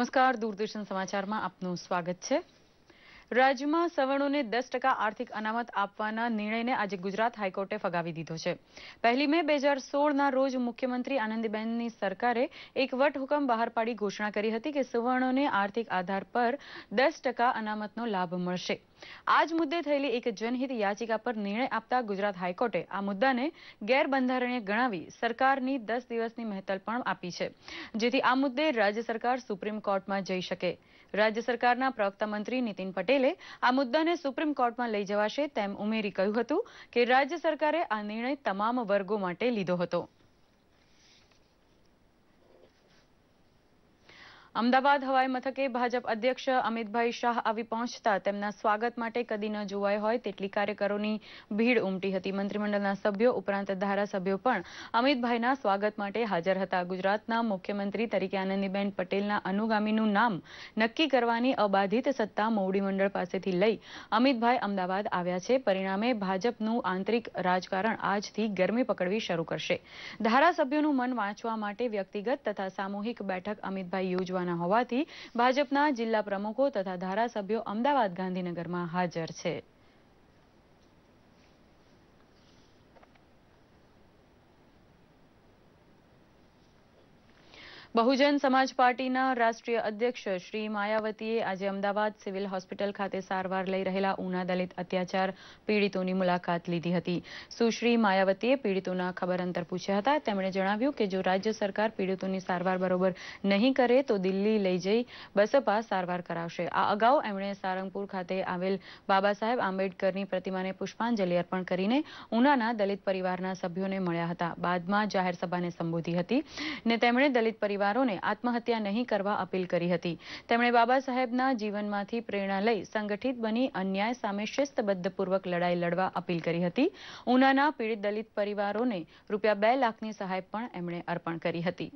નમસ્કાર દૂરદર્શન સમાચારમાં આપનું સ્વાગત છે રાજ્યમાં સવર્ણોને દસ ટકા આર્થિક અનામત આપવાના નિર્ણયને આજે ગુજરાત હાઈકોર્ટે ફગાવી દીધો છે પહેલી મે બે હજાર સોળના રોજ મુખ્યમંત્રી આનંદીબેનની સરકારે એક વટહુકમ બહાર પાડી ઘોષણા કરી હતી કે સવર્ણોને આર્થિક આધાર પર દસ ટકા અનામતનો લાભ મળશે આ જ મુદ્દે થયેલી એક જનહિત યાચિકા પર નિર્ણય આપતા ગુજરાત હાઈકોર્ટે આ મુદ્દાને ગેરબંધારણીય ગણાવી સરકારની દસ દિવસની મહેતલ પણ આપી છે જેથી આ મુદ્દે રાજ્ય સરકાર સુપ્રીમ કોર્ટમાં જઈ શકે રાજ્ય સરકારના પ્રવક્તા મંત્રી નીતિન પટેલ પટેલે આ મુદ્દાને સુપ્રીમ કોર્ટમાં લઈ જવાશે તેમ ઉમેરી કહ્યું હતું કે રાજ્ય સરકારે આ નિર્ણય તમામ વર્ગો માટે લીધો હતો અમદાવાદ હવાઈ મથકે ભાજપ અધ્યક્ષ અમિતભાઈ શાહ આવી પહોંચતા તેમના સ્વાગત માટે કદી ન જોવાય હોય તેટલી કાર્યકરોની ભીડ ઉમટી હતી મંત્રીમંડળના સભ્યો ઉપરાંત ધારાસભ્યો પણ અમિતભાઈના સ્વાગત માટે હાજર હતા ગુજરાતના મુખ્યમંત્રી તરીકે આનંદીબેન પટેલના અનુગામીનું નામ નક્કી કરવાની અબાધિત સત્તા મંડળ પાસેથી લઈ અમિતભાઈ અમદાવાદ આવ્યા છે પરિણામે ભાજપનું આંતરિક રાજકારણ આજથી ગરમી પકડવી શરૂ કરશે ધારાસભ્યોનું મન વાંચવા માટે વ્યક્તિગત તથા સામૂહિક બેઠક અમિતભાઈ યોજવા યોજવાના હોવાથી ભાજપના જિલ્લા પ્રમુખો તથા ધારાસભ્યો અમદાવાદ ગાંધીનગરમાં હાજર છે બહુજન સમાજ પાર્ટીના રાષ્ટ્રીય અધ્યક્ષ શ્રી માયાવતીએ આજે અમદાવાદ સિવિલ હોસ્પિટલ ખાતે સારવાર લઈ રહેલા ઉના દલિત અત્યાચાર પીડિતોની મુલાકાત લીધી હતી સુશ્રી માયાવતીએ પીડિતોના ખબર અંતર પૂછ્યા હતા તેમણે જણાવ્યું કે જો રાજ્ય સરકાર પીડિતોની સારવાર બરોબર નહીં કરે તો દિલ્હી લઈ જઈ બસપા સારવાર કરાવશે આ અગાઉ એમણે સારંગપુર ખાતે આવેલ બાબા સાહેબ આંબેડકરની પ્રતિમાને પુષ્પાંજલિ અર્પણ કરીને ઉનાના દલિત પરિવારના સભ્યોને મળ્યા હતા બાદમાં જાહેર સભાને સંબોધી હતી ને તેમણે દલિત પરિવાર પરિવારોને આત્મહત્યા નહીં કરવા અપીલ કરી હતી તેમણે બાબા સાહેબના જીવનમાંથી પ્રેરણા લઈ સંગઠિત બની અન્યાય સામે શિસ્તબદ્ધપૂર્વક લડાઈ લડવા અપીલ કરી હતી ઉનાના પીડિત દલિત પરિવારોને રૂપિયા બે લાખની સહાય પણ એમણે અર્પણ કરી હતી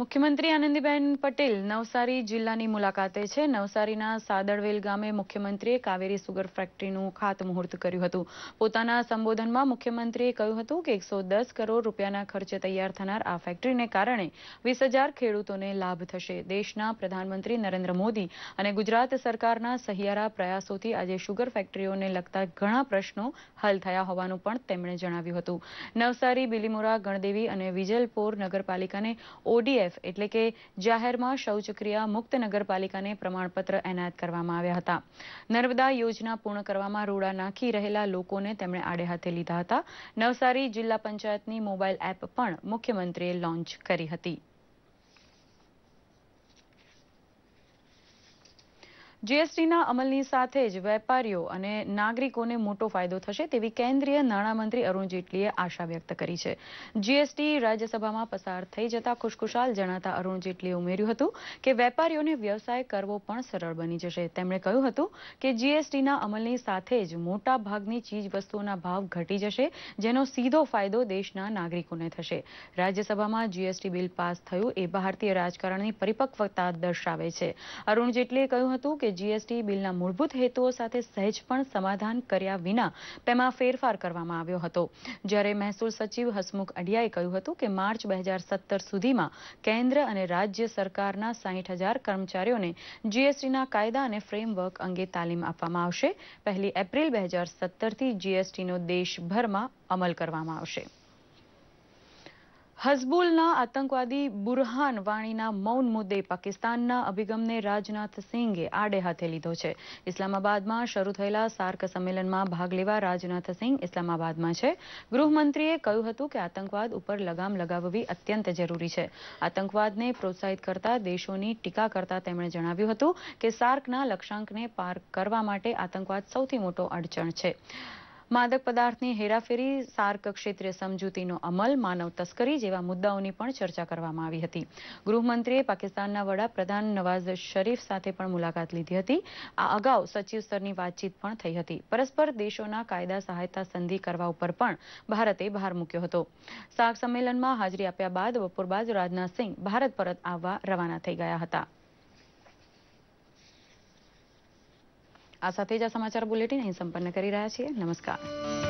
મુખ્યમંત્રી આનંદીબેન પટેલ નવસારી જિલ્લાની મુલાકાતે છે નવસારીના સાદળવેલ ગામે મુખ્યમંત્રીએ કાવેરી સુગર ફેક્ટરીનું ખાતમુહૂર્ત કર્યું હતું પોતાના સંબોધનમાં મુખ્યમંત્રીએ કહ્યું હતું કે એકસો દસ કરોડ રૂપિયાના ખર્ચે તૈયાર થનાર આ ફેક્ટરીને કારણે વીસ હજાર ખેડૂતોને લાભ થશે દેશના પ્રધાનમંત્રી નરેન્દ્ર મોદી અને ગુજરાત સરકારના સહિયારા પ્રયાસોથી આજે સુગર ફેક્ટરીઓને લગતા ઘણા પ્રશ્નો હલ થયા હોવાનું પણ તેમણે જણાવ્યું હતું નવસારી બિલીમોરા ગણદેવી અને વિજલપોર નગરપાલિકાને ઓડીએ જીએફ એટલે કે જાહેરમાં શૌચક્રિયા મુક્ત નગરપાલિકાને પ્રમાણપત્ર એનાયત કરવામાં આવ્યા હતા નર્મદા યોજના પૂર્ણ કરવામાં રોડા નાખી રહેલા લોકોને તેમણે આડે હાથે લીધા હતા નવસારી જિલ્લા પંચાયતની મોબાઈલ એપ પણ મુખ્યમંત્રીએ લોન્ચ કરી હતી જીએસટીના અમલની સાથે જ વેપારીઓ અને નાગરિકોને મોટો ફાયદો થશે તેવી કેન્દ્રીય નાણામંત્રી અરુણ જેટલીએ આશા વ્યક્ત કરી છે જીએસટી રાજ્યસભામાં પસાર થઈ જતા ખુશખુશાલ જણાતા અરુણ જેટલીએ ઉમેર્યું હતું કે વેપારીઓને વ્યવસાય કરવો પણ સરળ બની જશે તેમણે કહ્યું હતું કે જીએસટીના અમલની સાથે જ મોટા ભાગની ચીજવસ્તુઓના ભાવ ઘટી જશે જેનો સીધો ફાયદો દેશના નાગરિકોને થશે રાજ્યસભામાં જીએસટી બિલ પાસ થયું એ ભારતીય રાજકારણની પરિપક્વતા દર્શાવે છે અરુણ જેટલીએ કહ્યું હતું કે જીએસટી બિલના મૂળભૂત હેતુઓ સાથે સહેજ પણ સમાધાન કર્યા વિના તેમાં ફેરફાર કરવામાં આવ્યો હતો જ્યારે મહેસૂલ સચિવ હસમુખ અઢિયાએ કહ્યું હતું કે માર્ચ બે હજાર સત્તર સુધીમાં કેન્દ્ર અને રાજ્ય સરકારના સાહીઠ હજાર કર્મચારીઓને જીએસટીના કાયદા અને ફ્રેમવર્ક અંગે તાલીમ આપવામાં આવશે પહેલી એપ્રિલ બે હજાર સત્તરથી જીએસટીનો દેશભરમાં અમલ કરવામાં આવશે હઝબુલના આતંકવાદી બુરહાન વાણીના મૌન મુદ્દે પાકિસ્તાનના અભિગમને રાજનાથ સિંઘે આડે હાથે લીધો છે ઇસ્લામાબાદમાં શરૂ થયેલા સાર્ક સંમેલનમાં ભાગ લેવા રાજનાથ સિંઘ ઇસ્લામાબાદમાં છે ગૃહમંત્રીએ કહ્યું હતું કે આતંકવાદ ઉપર લગામ લગાવવી અત્યંત જરૂરી છે આતંકવાદને પ્રોત્સાહિત કરતા દેશોની ટીકા કરતા તેમણે જણાવ્યું હતું કે સાર્કના લક્ષ્યાંકને પાર કરવા માટે આતંકવાદ સૌથી મોટો અડચણ છે માદક પદાર્થની હેરાફેરી સાર્ક ક્ષેત્રે સમજૂતીનો અમલ માનવ તસ્કરી જેવા મુદ્દાઓની પણ ચર્ચા કરવામાં આવી હતી ગૃહમંત્રીએ પાકિસ્તાનના વડાપ્રધાન નવાઝ શરીફ સાથે પણ મુલાકાત લીધી હતી આ અગાઉ સચિવ સ્તરની વાતચીત પણ થઈ હતી પરસ્પર દેશોના કાયદા સહાયતા સંધિ કરવા ઉપર પણ ભારતે ભાર મૂક્યો હતો સાર્ક સંમેલનમાં હાજરી આપ્યા બાદ બપોર બાદ રાજનાથસિંહ ભારત પરત આવવા રવાના થઈ ગયા હતા આ સાથે જ આ સમાચાર બુલેટિન અહીં સંપન્ન કરી રહ્યા છીએ નમસ્કાર